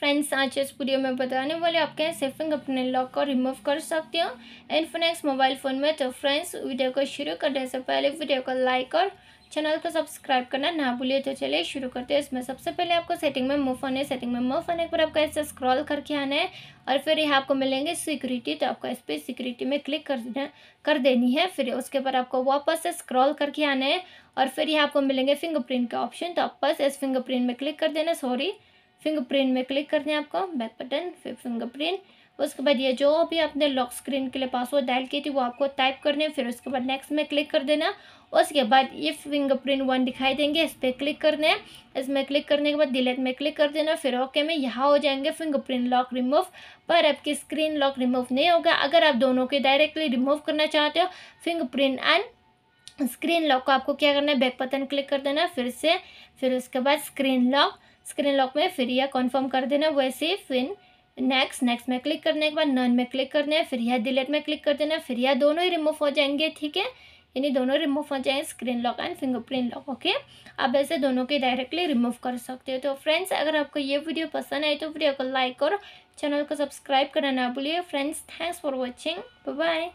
friends आज इस video में बताने वाले आप कैसे फिंग अपने लॉक को रिमूव कर सकते हो इन्फिनेक्स मोबाइल फ़ोन में तो फ्रेंड्स वीडियो को शुरू करने से पहले वीडियो को लाइक और चैनल को सब्सक्राइब करना ना भूलिए तो चलिए शुरू करते हैं इसमें सबसे पहले आपको सेटिंग में मूव होने सेटिंग में मूव होने के बाद आपको ऐसे स्क्रॉल करके आना है और फिर यहाँ आपको मिलेंगे सिक्योरिटी तो आपको इस पर सिक्योरिटी में क्लिक कर देना कर देनी है फिर उसके बाद आपको वापस से स्क्रॉल करके आना है और फिर यहाँ आपको मिलेंगे फिंगरप्रिंट का ऑप्शन तो आप बस इस फिंगरप्रिंट में क्लिक कर देना सॉरी फिंगरप्रिंट में क्लिक करना है आपको बैक बटन फिर फिंगरप्रिंट उसके बाद ये जो भी आपने लॉक स्क्रीन के लिए पासवर्ड डायल की थी वो आपको टाइप करने है फिर उसके बाद नेक्स्ट में क्लिक कर देना उसके बाद ये फिंगरप्रिंट वन दिखाई देंगे इस पर क्लिक करने इसमें क्लिक करने के बाद डिलेट में क्लिक कर देना फिर ओके में यहाँ हो जाएंगे फिंगरप्रिंट लॉक रिमूव पर आपकी स्क्रीन लॉक रिमूव नहीं होगा अगर आप दोनों के डायरेक्टली रिमूव करना चाहते हो फिंगरप्रिंट एंड स्क्रीन लॉक को आपको क्या करना है बैक बटन क्लिक कर देना फिर से फिर उसके बाद स्क्रीन लॉक स्क्रीन लॉक में फिर यह कन्फर्म कर देना वैसे फिर नेक्स्ट नेक्स्ट में क्लिक करने के बाद नन में क्लिक करना है फिर यह डिलीट में क्लिक कर देना फिर यह दोनों ही रिमूव हो जाएंगे ठीक है यानी दोनों रिमूव हो जाएंगे screen lock and fingerprint lock okay आप ऐसे दोनों के डायरेक्टली रिमूव कर सकते हो तो फ्रेंड्स अगर आपको ये वीडियो पसंद आए तो वीडियो को लाइक और चैनल को सब्सक्राइब करना ना भूलिए friends thanks for watching bye